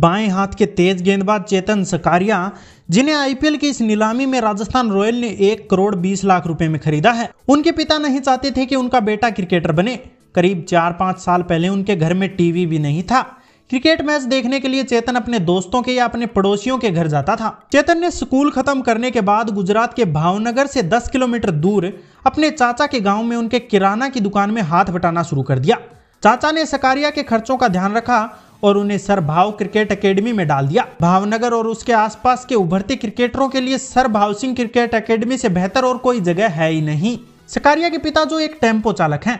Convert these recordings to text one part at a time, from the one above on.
बाएं हाथ के तेज गेंदबाज चेतन सकारिया जिन्हें आईपीएल की इस नीलामी में राजस्थान रॉयल ने एक करोड़ बीस लाख रुपए में खरीदा है उनके पिता नहीं चाहते थे कि उनका बेटा क्रिकेटर बने करीब चार पाँच साल पहले उनके घर में टीवी भी नहीं था क्रिकेट मैच देखने के लिए चेतन अपने दोस्तों के या अपने पड़ोसियों के घर जाता था चेतन ने स्कूल खत्म करने के बाद गुजरात के भावनगर से 10 किलोमीटर दूर अपने चाचा के गांव में उनके किराना की दुकान में हाथ बटाना शुरू कर दिया चाचा ने सकारिया के खर्चों का ध्यान रखा और उन्हें सरभाव क्रिकेट अकेडमी में डाल दिया भावनगर और उसके आसपास के उभरते क्रिकेटरों के लिए सर भाव सिंह क्रिकेट अकेडमी से बेहतर और कोई जगह है ही नहीं सकारिया के पिता जो एक टेम्पो चालक हैं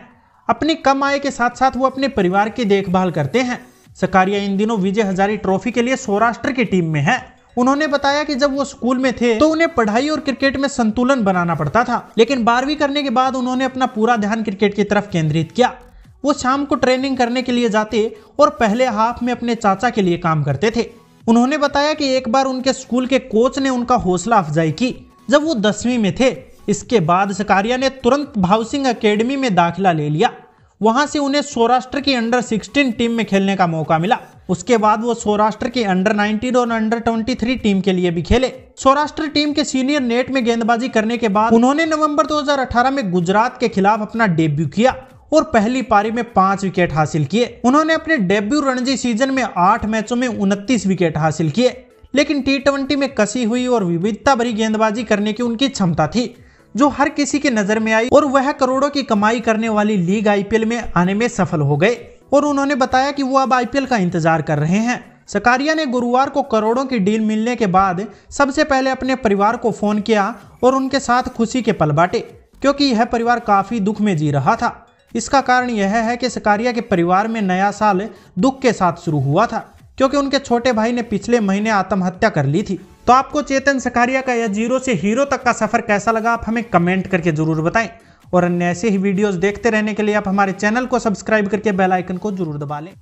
अपनी कम आय के साथ साथ वो अपने परिवार की देखभाल करते हैं सकारिया इन दिनों विजय हजारी ट्रॉफी के लिए सौराष्ट्र की टीम में है उन्होंने बताया कि जब वो स्कूल में थे तो उन्हें पढ़ाई और क्रिकेट में संतुलन बनाना पड़ता था लेकिन बारहवीं करने के बाद उन्होंने अपना पूरा ध्यान क्रिकेट की तरफ केंद्रित किया वो शाम को ट्रेनिंग करने के लिए जाते और पहले हाफ में अपने चाचा के लिए काम करते थे उन्होंने बताया कि एक बार उनके स्कूल के कोच ने उनका हौसला अफजाई की जब वो दसवीं में थे इसके बाद सकारिया ने तुरंत भावसिंह अकेडमी में दाखिला ले लिया वहां से उन्हें सौराष्ट्र की अंडर 16 टीम में खेलने का मौका मिला उसके बाद वो सौराष्ट्र की अंडर 19 और अंडर 23 टीम के लिए भी खेले सौराष्ट्र टीम के सीनियर नेट में गेंदबाजी करने के बाद उन्होंने नवंबर 2018 में गुजरात के खिलाफ अपना डेब्यू किया और पहली पारी में पांच विकेट हासिल किए उन्होंने अपने डेब्यू रणजी सीजन में आठ मैचों में उनतीस विकेट हासिल किए लेकिन टी में कसी हुई और विविधता भरी गेंदबाजी करने की उनकी क्षमता थी जो हर किसी के नजर में आई और वह करोड़ों की कमाई करने वाली लीग आईपीएल में आने में सफल हो गए और उन्होंने बताया कि वो अब आईपीएल का इंतजार कर रहे हैं सकारिया ने गुरुवार को करोड़ों की डील मिलने के बाद सबसे पहले अपने परिवार को फोन किया और उनके साथ खुशी के पल बांटे क्योंकि यह परिवार काफी दुख में जी रहा था इसका कारण यह है कि सकारिया के परिवार में नया साल दुख के साथ शुरू हुआ था क्योंकि उनके छोटे भाई ने पिछले महीने आत्महत्या कर ली थी तो आपको चेतन सकारिया का यह जीरो से हीरो तक का सफर कैसा लगा आप हमें कमेंट करके जरूर बताएं और अन्य ऐसे ही वीडियोस देखते रहने के लिए आप हमारे चैनल को सब्सक्राइब करके बेल आइकन को जरूर दबा लें